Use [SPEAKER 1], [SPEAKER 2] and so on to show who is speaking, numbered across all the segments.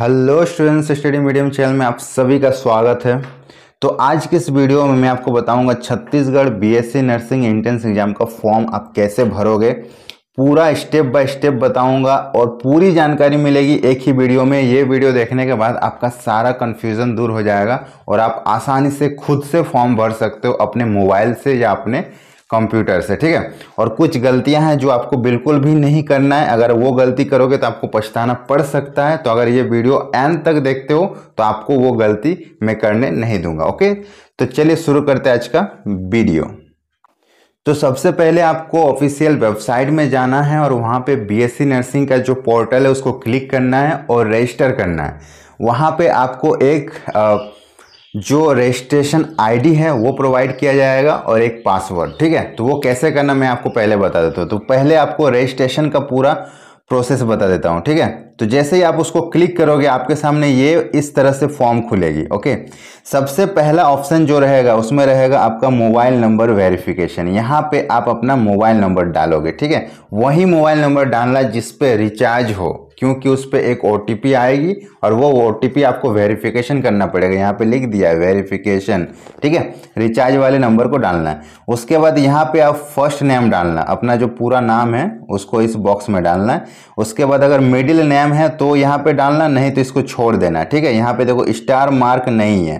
[SPEAKER 1] hello students study medium channel में आप सभी का स्वागत है तो आज के इस वीडियो में मैं आपको बताऊंगा Chhattisgarh BSc e nursing entrance exam का फॉर्म आप कैसे भरोगे पूरा स्टेप बाय स्टेप बताऊंगा और पूरी जानकारी मिलेगी एक ही वीडियो में ये वीडियो देखने के बाद आपका सारा कन्फ्यूज़न दूर हो जाएगा और आप आसानी से खुद से फॉर्म भर सकते हो अपने मोबाइल से या अपने कंप्यूटर से ठीक है और कुछ गलतियां हैं जो आपको बिल्कुल भी नहीं करना है अगर वो गलती करोगे तो आपको पछताना पड़ सकता है तो अगर ये वीडियो एंड तक देखते हो तो आपको वो गलती मैं करने नहीं दूंगा ओके तो चलिए शुरू करते हैं आज का वीडियो तो सबसे पहले आपको ऑफिशियल वेबसाइट में जाना है और वहाँ पर बी नर्सिंग का जो पोर्टल है उसको क्लिक करना है और रजिस्टर करना है वहाँ पर आपको एक आ, जो रजिस्ट्रेशन आईडी है वो प्रोवाइड किया जाएगा और एक पासवर्ड ठीक है तो वो कैसे करना मैं आपको पहले बता देता हूँ तो पहले आपको रजिस्ट्रेशन का पूरा प्रोसेस बता देता हूँ ठीक है तो जैसे ही आप उसको क्लिक करोगे आपके सामने ये इस तरह से फॉर्म खुलेगी ओके सबसे पहला ऑप्शन जो रहेगा उसमें रहेगा आपका मोबाइल नंबर वेरिफिकेशन यहाँ पे आप अपना मोबाइल नंबर डालोगे ठीक है वही मोबाइल नंबर डालना जिस रिचार्ज हो क्योंकि उस पर एक ओ आएगी और वो ओ आपको वेरिफिकेशन करना पड़ेगा यहाँ पे लिख दिया है वेरिफिकेशन ठीक है रिचार्ज वाले नंबर को डालना है उसके बाद यहाँ पे आप फर्स्ट नेम डालना अपना जो पूरा नाम है उसको इस बॉक्स में डालना है उसके बाद अगर मिडिल नेम है तो यहाँ पे डालना नहीं तो इसको छोड़ देना ठीक है यहाँ पर देखो स्टार मार्क नहीं है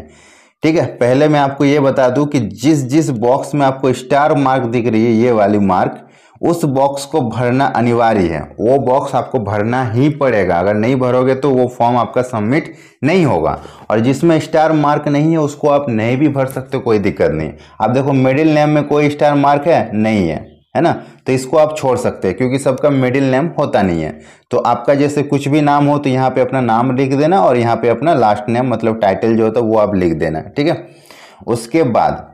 [SPEAKER 1] ठीक है पहले मैं आपको ये बता दूँ कि जिस जिस बॉक्स में आपको स्टार मार्क दिख रही है ये वाली मार्क उस बॉक्स को भरना अनिवार्य है वो बॉक्स आपको भरना ही पड़ेगा अगर नहीं भरोगे तो वो फॉर्म आपका सबमिट नहीं होगा और जिसमें स्टार मार्क नहीं है उसको आप नहीं भी भर सकते कोई दिक्कत नहीं आप देखो मिडिल नेम में कोई स्टार मार्क है नहीं है है ना तो इसको आप छोड़ सकते हैं क्योंकि सबका मिडिल नेम होता नहीं है तो आपका जैसे कुछ भी नाम हो तो यहाँ पे अपना नाम लिख देना और यहाँ पे अपना लास्ट नेम मतलब टाइटल जो होता है वो आप लिख देना ठीक है उसके बाद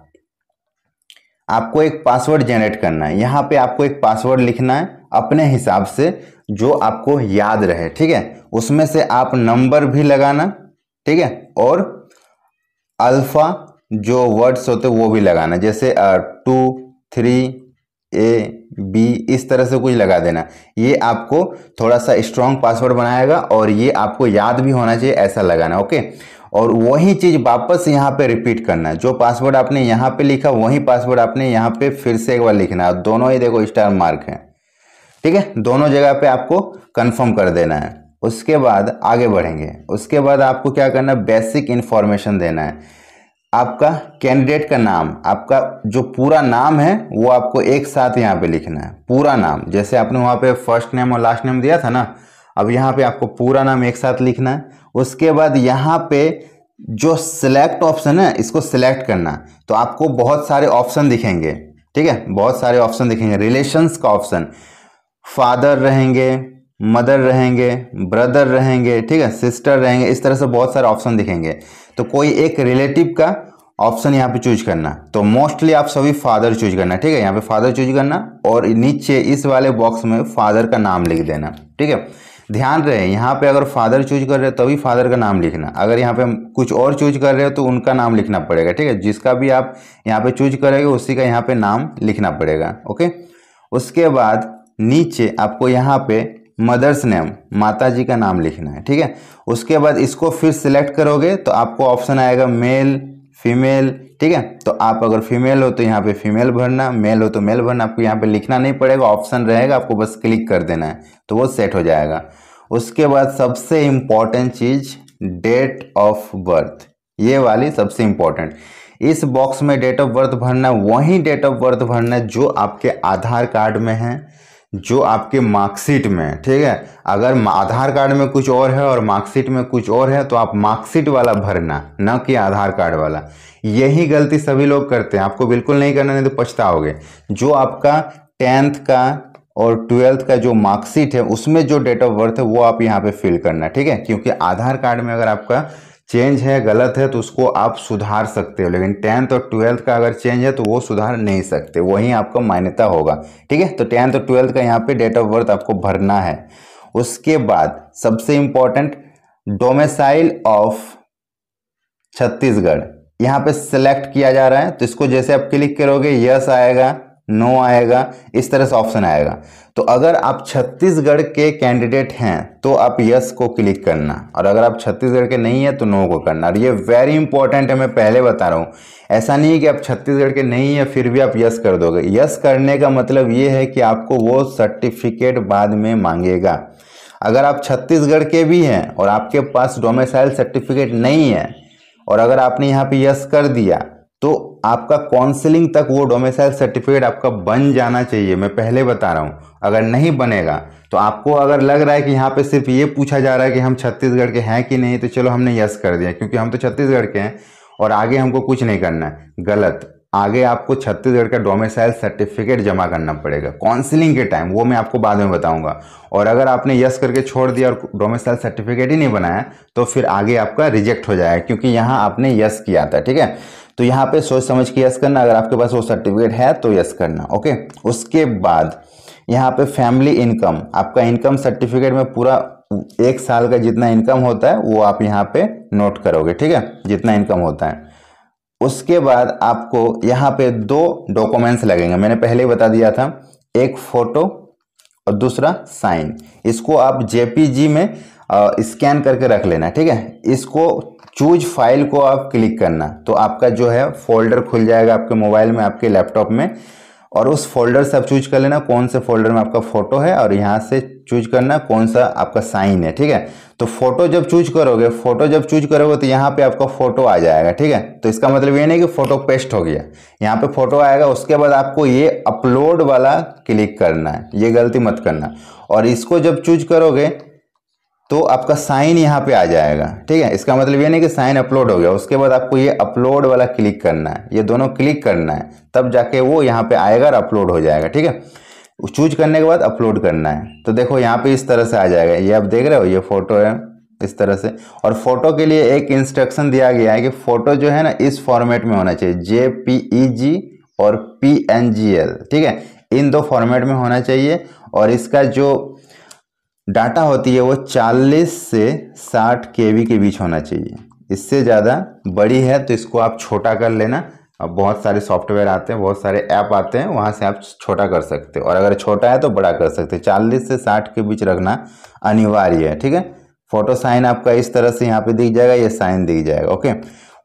[SPEAKER 1] आपको एक पासवर्ड जनरेट करना है यहाँ पे आपको एक पासवर्ड लिखना है अपने हिसाब से जो आपको याद रहे ठीक है उसमें से आप नंबर भी लगाना ठीक है और अल्फ़ा जो वर्ड्स होते वो भी लगाना जैसे टू थ्री ए बी इस तरह से कुछ लगा देना ये आपको थोड़ा सा स्ट्रॉन्ग पासवर्ड बनाएगा और ये आपको याद भी होना चाहिए ऐसा लगाना ओके और वही चीज़ वापस यहाँ पे रिपीट करना है जो पासवर्ड आपने यहाँ पे लिखा वही पासवर्ड आपने यहाँ पे फिर से एक बार लिखना है दोनों ही देखो स्टार मार्क है ठीक है दोनों जगह पे आपको कंफर्म कर देना है उसके बाद आगे बढ़ेंगे उसके बाद आपको क्या करना है बेसिक इन्फॉर्मेशन देना है आपका कैंडिडेट का नाम आपका जो पूरा नाम है वो आपको एक साथ यहाँ पे लिखना है पूरा नाम जैसे आपने वहाँ पे फर्स्ट नेम और लास्ट नेम दिया था ना अब यहाँ पे आपको पूरा नाम एक साथ लिखना है उसके बाद यहाँ पे जो सिलेक्ट ऑप्शन है इसको सिलेक्ट करना तो आपको बहुत सारे ऑप्शन दिखेंगे ठीक है बहुत सारे ऑप्शन दिखेंगे रिलेशंस का ऑप्शन फादर रहेंगे मदर रहेंगे ब्रदर रहेंगे ठीक है सिस्टर रहेंगे इस तरह से बहुत सारे ऑप्शन दिखेंगे तो कोई एक रिलेटिव का ऑप्शन यहाँ पे चूज करना तो मोस्टली आप सभी फादर चूज करना ठीक है यहाँ पे फादर चूज करना और नीचे इस वाले बॉक्स में फादर का नाम लिख देना ठीक है ध्यान रहे यहाँ पे अगर फादर चूज कर रहे हो तभी फादर का नाम लिखना अगर यहाँ पे कुछ और चूज कर रहे हो तो उनका नाम लिखना पड़ेगा ठीक है जिसका भी आप यहाँ पे चूज करेंगे उसी का यहाँ पे नाम लिखना पड़ेगा ओके उसके बाद नीचे आपको यहाँ पे मदर्स नेम माता जी का नाम लिखना है ठीक है उसके बाद इसको फिर सिलेक्ट करोगे तो आपको ऑप्शन आएगा मेल फीमेल ठीक है तो आप अगर फीमेल हो तो यहाँ पे फीमेल भरना मेल हो तो मेल भरना आपको यहाँ पे लिखना नहीं पड़ेगा ऑप्शन रहेगा आपको बस क्लिक कर देना है तो वो सेट हो जाएगा उसके बाद सबसे इम्पॉर्टेंट चीज़ डेट ऑफ बर्थ ये वाली सबसे इम्पॉर्टेंट इस बॉक्स में डेट ऑफ बर्थ भरना वही डेट ऑफ बर्थ भरना जो आपके आधार कार्ड में है जो आपके मार्कशीट में ठीक है अगर आधार कार्ड में कुछ और है और मार्कशीट में कुछ और है तो आप मार्कशीट वाला भरना न कि आधार कार्ड वाला यही गलती सभी लोग करते हैं आपको बिल्कुल नहीं करना नहीं तो पछताओगे जो आपका टेंथ का और ट्वेल्थ का जो मार्कशीट है उसमें जो डेट ऑफ बर्थ है वो आप यहाँ पे फिल करना ठीक है क्योंकि आधार कार्ड में अगर आपका चेंज है गलत है तो उसको आप सुधार सकते हो लेकिन टेंथ और ट्वेल्थ का अगर चेंज है तो वो सुधार नहीं सकते वही आपका मान्यता होगा ठीक है तो टेंथ और ट्वेल्थ का यहाँ पे डेट ऑफ बर्थ आपको भरना है उसके बाद सबसे इम्पोर्टेंट डोमेसाइल ऑफ छत्तीसगढ़ यहाँ पे सिलेक्ट किया जा रहा है तो इसको जैसे आप क्लिक करोगे यस आएगा नो आएगा इस तरह से ऑप्शन आएगा तो अगर आप छत्तीसगढ़ के कैंडिडेट हैं तो आप यस को क्लिक करना और अगर आप छत्तीसगढ़ के नहीं है तो नो को करना और ये वेरी इंपॉर्टेंट है मैं पहले बता रहा हूँ ऐसा नहीं है कि आप छत्तीसगढ़ के नहीं है फिर भी आप यस कर दोगे यस करने का मतलब ये है कि आपको वो सर्टिफिकेट बाद में मांगेगा अगर आप छत्तीसगढ़ के भी हैं और आपके पास डोमेसाइल सर्टिफिकेट नहीं है और अगर आपने यहाँ पर यस कर दिया तो आपका काउंसलिंग तक वो डोमेसाइल सर्टिफिकेट आपका बन जाना चाहिए मैं पहले बता रहा हूँ अगर नहीं बनेगा तो आपको अगर लग रहा है कि यहाँ पे सिर्फ ये पूछा जा रहा है कि हम छत्तीसगढ़ के हैं कि नहीं तो चलो हमने यस कर दिया क्योंकि हम तो छत्तीसगढ़ के हैं और आगे हमको कुछ नहीं करना है गलत आगे आपको छत्तीसगढ़ का डोमेसाइल सर्टिफिकेट जमा करना पड़ेगा काउंसलिंग के टाइम वो मैं आपको बाद में बताऊंगा और अगर आपने यस करके छोड़ दिया और डोमेसाइल सर्टिफिकेट ही नहीं बनाया तो फिर आगे आपका रिजेक्ट हो जाएगा क्योंकि यहाँ आपने यस किया था ठीक है तो यहाँ पे सोच समझ के यस करना अगर आपके पास वो सर्टिफिकेट है तो यस करना ओके उसके बाद यहाँ पे फैमिली इनकम आपका इनकम सर्टिफिकेट में पूरा एक साल का जितना इनकम होता है वो आप यहाँ पे नोट करोगे ठीक है जितना इनकम होता है उसके बाद आपको यहाँ पे दो डॉक्यूमेंट्स लगेंगे मैंने पहले ही बता दिया था एक फ़ोटो और दूसरा साइन इसको आप जेपीजी में स्कैन करके रख लेना ठीक है इसको चूज फाइल को आप क्लिक करना तो आपका जो है फोल्डर खुल जाएगा आपके मोबाइल में आपके लैपटॉप में और उस फोल्डर से आप चूज कर लेना कौन से फोल्डर में आपका फोटो है और यहाँ से चूज करना कौन सा आपका साइन है ठीक है तो फोटो जब चूज करोगे फोटो जब चूज करोगे तो यहाँ पे आपका फोटो आ जाएगा ठीक है तो इसका मतलब ये नहीं कि फोटो पेस्ट हो गया यहाँ पे फोटो आएगा उसके बाद आपको ये अपलोड वाला क्लिक करना है ये गलती मत करना और इसको जब चूज करोगे तो आपका साइन यहाँ पे आ जाएगा ठीक है इसका मतलब ये नहीं कि साइन अपलोड हो गया उसके बाद आपको ये अपलोड वाला क्लिक करना है ये दोनों क्लिक करना है तब जाके वो यहाँ पे आएगा और अपलोड हो जाएगा ठीक है चूज करने के बाद अपलोड करना है तो देखो यहाँ पे इस तरह से आ जाएगा ये आप देख रहे हो ये फोटो है इस तरह से और फोटो के लिए एक इंस्ट्रक्शन दिया गया है कि फोटो जो है ना इस फॉर्मेट में होना चाहिए जे पी ई जी और पी एन जी एल ठीक है इन दो फॉर्मेट में होना चाहिए और इसका जो डाटा होती है वो 40 से 60 के के बीच होना चाहिए इससे ज़्यादा बड़ी है तो इसको आप छोटा कर लेना अब बहुत सारे सॉफ्टवेयर आते हैं बहुत सारे ऐप आते हैं वहाँ से आप छोटा कर सकते हो और अगर छोटा है तो बड़ा कर सकते हो चालीस से साठ के बीच रखना अनिवार्य है ठीक है फोटो साइन आपका इस तरह से यहाँ पे दिख जाएगा ये साइन दिख जाएगा ओके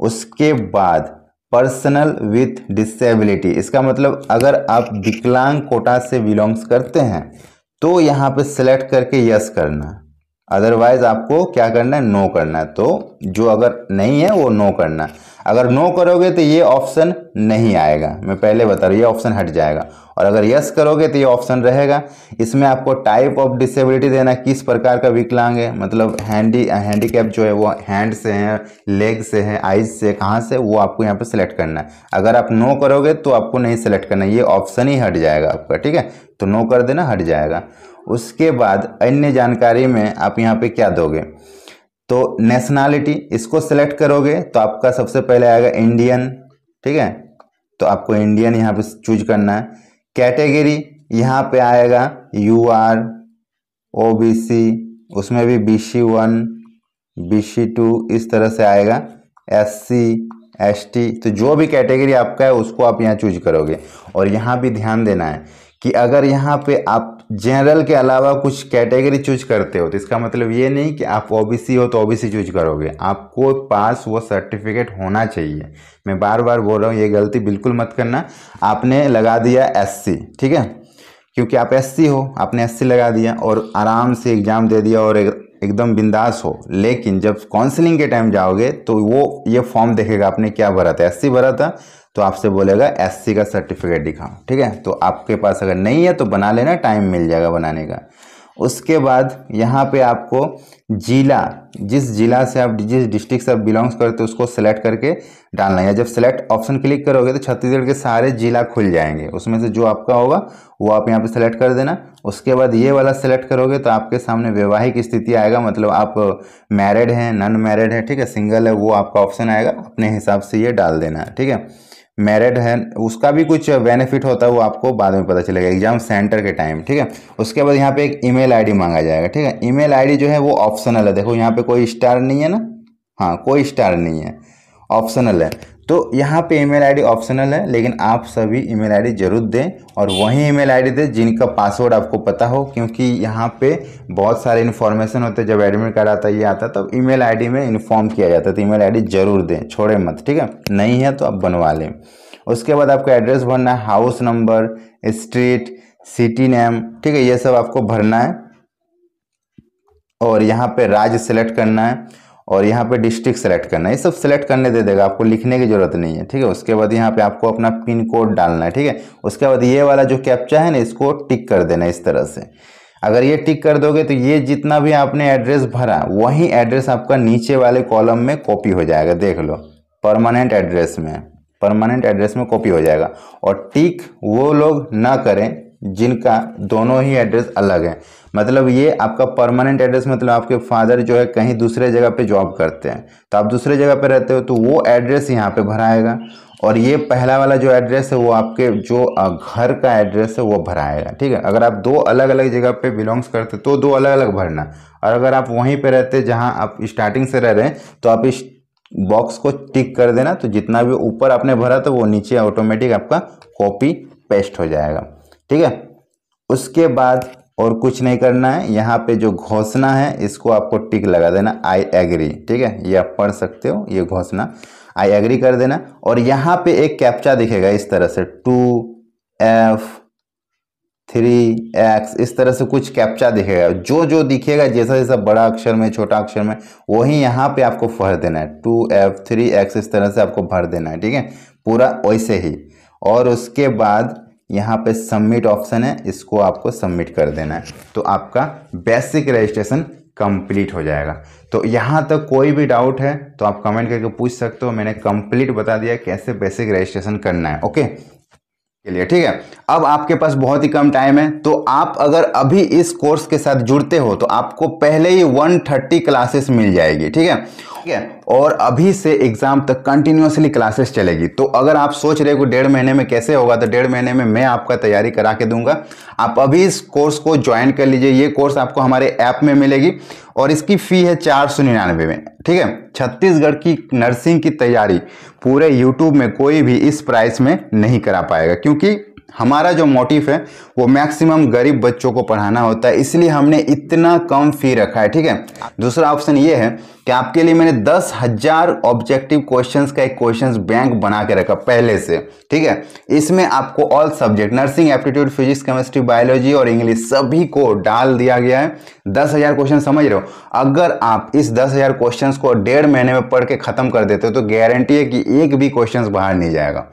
[SPEAKER 1] उसके बाद पर्सनल विथ डिसेबिलिटी इसका मतलब अगर आप विकलांग कोटा से बिलोंग्स करते हैं तो यहाँ पे सिलेक्ट करके यस करना है अदरवाइज आपको क्या करना है नो करना है तो जो अगर नहीं है वो नो करना है अगर नो करोगे तो ये ऑप्शन नहीं आएगा मैं पहले बता रहा हूँ ये ऑप्शन हट जाएगा और अगर यस करोगे तो ये ऑप्शन रहेगा इसमें आपको टाइप ऑफ डिसेबिलिटी देना किस प्रकार का विकलांग है मतलब हैंडी हैंडीकैप जो है वो हैंड से है लेग से है आइज से कहाँ से वो आपको यहाँ पर सिलेक्ट करना है अगर आप नो करोगे तो आपको नहीं सिलेक्ट करना ये ऑप्शन ही हट जाएगा आपका ठीक है तो नो कर देना हट जाएगा उसके बाद अन्य जानकारी में आप यहाँ पर क्या दोगे तो नेशनैलिटी इसको सेलेक्ट करोगे तो आपका सबसे पहले आएगा इंडियन ठीक है तो आपको इंडियन यहाँ पे चूज करना है कैटेगरी यहाँ पे आएगा U R O B C उसमें भी B C one B C two इस तरह से आएगा एस सी एस टी तो जो भी कैटेगरी आपका है उसको आप यहाँ चूज करोगे और यहाँ भी ध्यान देना है कि अगर यहाँ पे आप जनरल के अलावा कुछ कैटेगरी चूज करते हो तो इसका मतलब ये नहीं कि आप ओबीसी हो तो ओबीसी चूज करोगे आपको पास वो सर्टिफिकेट होना चाहिए मैं बार बार बोल रहा हूँ ये गलती बिल्कुल मत करना आपने लगा दिया एससी ठीक है क्योंकि आप एससी हो आपने एससी लगा दिया और आराम से एग्ज़ाम दे दिया और एकदम बिंदास हो लेकिन जब काउंसलिंग के टाइम जाओगे तो वो ये फॉर्म देखेगा आपने क्या भरा था एस भरा था तो आपसे बोलेगा एससी का सर्टिफिकेट दिखाओ ठीक है तो आपके पास अगर नहीं है तो बना लेना टाइम मिल जाएगा बनाने का उसके बाद यहाँ पे आपको जिला जिस जिला से आप जिस डिस्ट्रिक्ट से आप बिलोंग्स करते हो उसको सेलेक्ट करके डालना है जब सेलेक्ट ऑप्शन क्लिक करोगे तो छत्तीसगढ़ के सारे जिला खुल जाएंगे उसमें से जो आपका होगा वो आप यहाँ पे सेलेक्ट कर देना उसके बाद ये वाला सेलेक्ट करोगे तो आपके सामने वैवाहिक स्थिति आएगा मतलब आप मैरिड हैं नन मैरिड है ठीक है सिंगल है वो आपका ऑप्शन आएगा अपने हिसाब से ये डाल देना ठीक है मैरिड है उसका भी कुछ बेनिफिट होता है वो आपको बाद में पता चलेगा एग्जाम सेंटर के टाइम ठीक है उसके बाद यहाँ पे एक ईमेल आईडी मांगा जाएगा ठीक है ईमेल आईडी जो है वो ऑप्शनल है देखो यहाँ पे कोई स्टार नहीं है ना हाँ कोई स्टार नहीं है ऑप्शनल है तो यहाँ पे ईमेल आईडी ऑप्शनल है लेकिन आप सभी ईमेल आईडी जरूर दें और वही ईमेल आईडी दें जिनका पासवर्ड आपको पता हो क्योंकि यहाँ पे बहुत सारे इन्फॉर्मेशन होते हैं जब एडमिट कार्ड आता है ये आता तो ईमेल आईडी में इन्फॉर्म किया जाता है तो ईमेल आईडी जरूर दें छोड़े मत ठीक है नहीं है तो आप बनवा लें उसके बाद आपको एड्रेस भरना है house number street city name ठीक है ये सब आपको भरना है और यहाँ पर राज्य सेलेक्ट करना है और यहाँ पे डिस्ट्रिक्ट सेलेक्ट करना है ये सब सेलेक्ट करने दे देगा आपको लिखने की ज़रूरत नहीं है ठीक है उसके बाद यहाँ पे आपको अपना पिन कोड डालना है ठीक है उसके बाद ये वाला जो कैप्चा है ना इसको टिक कर देना इस तरह से अगर ये टिक कर दोगे तो ये जितना भी आपने एड्रेस भरा वही एड्रेस आपका नीचे वाले कॉलम में कॉपी हो जाएगा देख लो परमानेंट एड्रेस में परमानेंट एड्रेस में कॉपी हो जाएगा और टिक वो लोग ना करें जिनका दोनों ही एड्रेस अलग है मतलब ये आपका परमानेंट एड्रेस मतलब आपके फादर जो है कहीं दूसरे जगह पे जॉब करते हैं तो आप दूसरे जगह पे रहते हो तो वो एड्रेस यहाँ पे भराएगा और ये पहला वाला जो एड्रेस है वो आपके जो घर का एड्रेस है वो भराएगा ठीक है अगर आप दो अलग अलग जगह पे बिलोंग्स करते तो दो अलग अलग भरना और अगर आप वहीं पर रहते जहाँ आप स्टार्टिंग से रह रहे हैं तो आप इस बॉक्स को टिक कर देना तो जितना भी ऊपर आपने भरा तो वो नीचे ऑटोमेटिक आपका कॉपी पेस्ट हो जाएगा ठीक है उसके बाद और कुछ नहीं करना है यहाँ पे जो घोषणा है इसको आपको टिक लगा देना आई एग्री ठीक है ये आप पढ़ सकते हो ये घोषणा आई एग्री कर देना और यहाँ पे एक कैप्चा दिखेगा इस तरह से टू एफ थ्री एक्स इस तरह से कुछ कैप्चा दिखेगा जो जो दिखेगा जैसा जैसा बड़ा अक्षर में छोटा अक्षर में वही यहाँ पे आपको भर देना है टू एफ थ्री एक्स इस तरह से आपको भर देना है ठीक है पूरा वैसे ही और उसके बाद यहाँ पे सबमिट ऑप्शन है इसको आपको सबमिट कर देना है तो आपका बेसिक रजिस्ट्रेशन कंप्लीट हो जाएगा तो यहाँ तक तो कोई भी डाउट है तो आप कमेंट करके पूछ सकते हो मैंने कंप्लीट बता दिया कैसे बेसिक रजिस्ट्रेशन करना है ओके लिए ठीक है अब आपके पास बहुत ही कम टाइम है तो आप अगर अभी इस कोर्स के साथ जुड़ते हो तो आपको पहले ही 130 क्लासेस मिल जाएगी ठीक है ठीक है और अभी से एग्ज़ाम तक कंटिन्यूसली क्लासेस चलेगी तो अगर आप सोच रहे हो डेढ़ महीने में कैसे होगा तो डेढ़ महीने में मैं आपका तैयारी करा के दूंगा आप अभी इस कोर्स को ज्वाइन कर लीजिए ये कोर्स आपको हमारे ऐप में मिलेगी और इसकी फ़ी है चार सौ निन्यानवे में ठीक है छत्तीसगढ़ की नर्सिंग की तैयारी पूरे यूट्यूब में कोई भी इस प्राइस में नहीं करा पाएगा क्योंकि हमारा जो मोटिव है वो मैक्सिमम गरीब बच्चों को पढ़ाना होता है इसलिए हमने इतना कम फी रखा है ठीक है दूसरा ऑप्शन ये है कि आपके लिए मैंने दस हज़ार ऑब्जेक्टिव क्वेश्चंस का एक क्वेश्चंस बैंक बना के रखा पहले से ठीक है इसमें आपको all subject nursing aptitude physics chemistry biology और इंग्लिश सभी को डाल दिया गया है दस हज़ार क्वेश्चन समझ रहे हो अगर आप इस दस हज़ार क्वेश्चन को डेढ़ महीने में पढ़ के ख़त्म कर देते हो तो गारंटी है कि एक भी क्वेश्चन बाहर नहीं जाएगा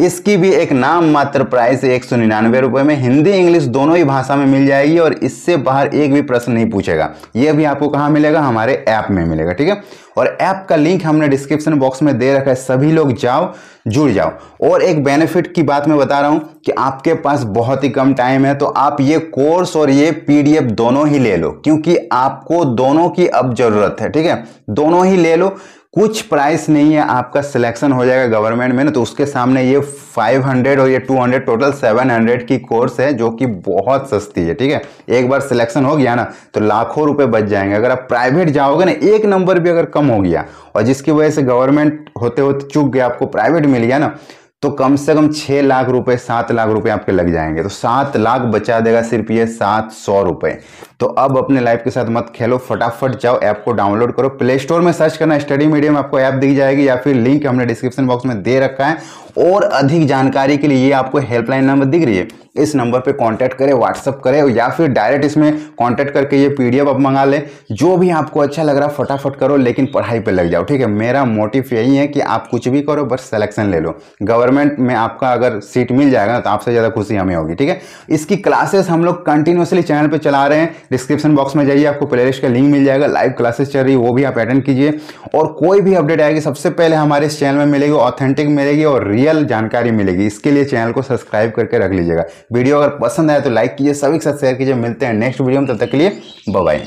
[SPEAKER 1] इसकी भी एक नाम मात्र प्राइस एक सौ निन्यानवे रुपए में हिंदी इंग्लिश दोनों ही भाषा में मिल जाएगी और इससे बाहर एक भी प्रश्न नहीं पूछेगा ये भी आपको कहाँ मिलेगा हमारे ऐप में मिलेगा ठीक है और ऐप का लिंक हमने डिस्क्रिप्शन बॉक्स में दे रखा है सभी लोग जाओ जुड़ जाओ और एक बेनिफिट की बात मैं बता रहा हूँ कि आपके पास बहुत ही कम टाइम है तो आप ये कोर्स और ये पीडीएफ दोनों ही ले लो क्योंकि आपको दोनों की अब ज़रूरत है ठीक है दोनों ही ले लो कुछ प्राइस नहीं है आपका सिलेक्शन हो जाएगा गवर्नमेंट में ना तो उसके सामने ये 500 और ये 200 टोटल 700 की कोर्स है जो कि बहुत सस्ती है ठीक है एक बार सिलेक्शन हो गया ना तो लाखों रुपए बच जाएंगे अगर आप प्राइवेट जाओगे ना एक नंबर भी अगर कम हो गया और जिसकी वजह से गवर्नमेंट होते होते चुक गया आपको प्राइवेट मिल गया ना तो कम से कम छः लाख रुपए सात लाख रुपए आपके लग जाएंगे तो सात लाख बचा देगा सिर्फ ये सात सौ रुपये तो अब अपने लाइफ के साथ मत खेलो फटाफट जाओ ऐप को डाउनलोड करो प्ले स्टोर में सर्च करना स्टडी मीडियम आपको ऐप दिख जाएगी या फिर लिंक हमने डिस्क्रिप्शन बॉक्स में दे रखा है और अधिक जानकारी के लिए ये आपको हेल्पलाइन नंबर दिख रही है इस नंबर पे कांटेक्ट करें व्हाट्सअप करें या फिर डायरेक्ट इसमें कांटेक्ट करके ये पीडीएफ आप मंगा लें जो भी आपको अच्छा लग रहा है फटाफट करो लेकिन पढ़ाई पे लग जाओ ठीक है मेरा मोटिव यही है कि आप कुछ भी करो बस सिलेक्शन ले लो गवर्नमेंट में आपका अगर सीट मिल जाएगा तो आपसे ज़्यादा खुशी हमें होगी ठीक है इसकी क्लासेस हम लोग कंटिन्यूसली चैनल पर चला रहे हैं डिस्क्रिप्शन बॉक्स में जाइए आपको प्लेलिस्ट का लिंक मिल जाएगा लाइव क्लासेस चल रही है वो भी आप अटेंड कीजिए और कोई भी अपडेट आएगी सबसे पहले हमारे इस चैनल में मिलेगी ऑथेंटिक मिलेगी और रियल जानकारी मिलेगी इसके लिए चैनल को सब्सक्राइब करके रख लीजिएगा वीडियो अगर पसंद आए तो लाइक कीजिए सभी के साथ शेयर कीजिए मिलते हैं नेक्स्ट वीडियो में तब तक के लिए बाय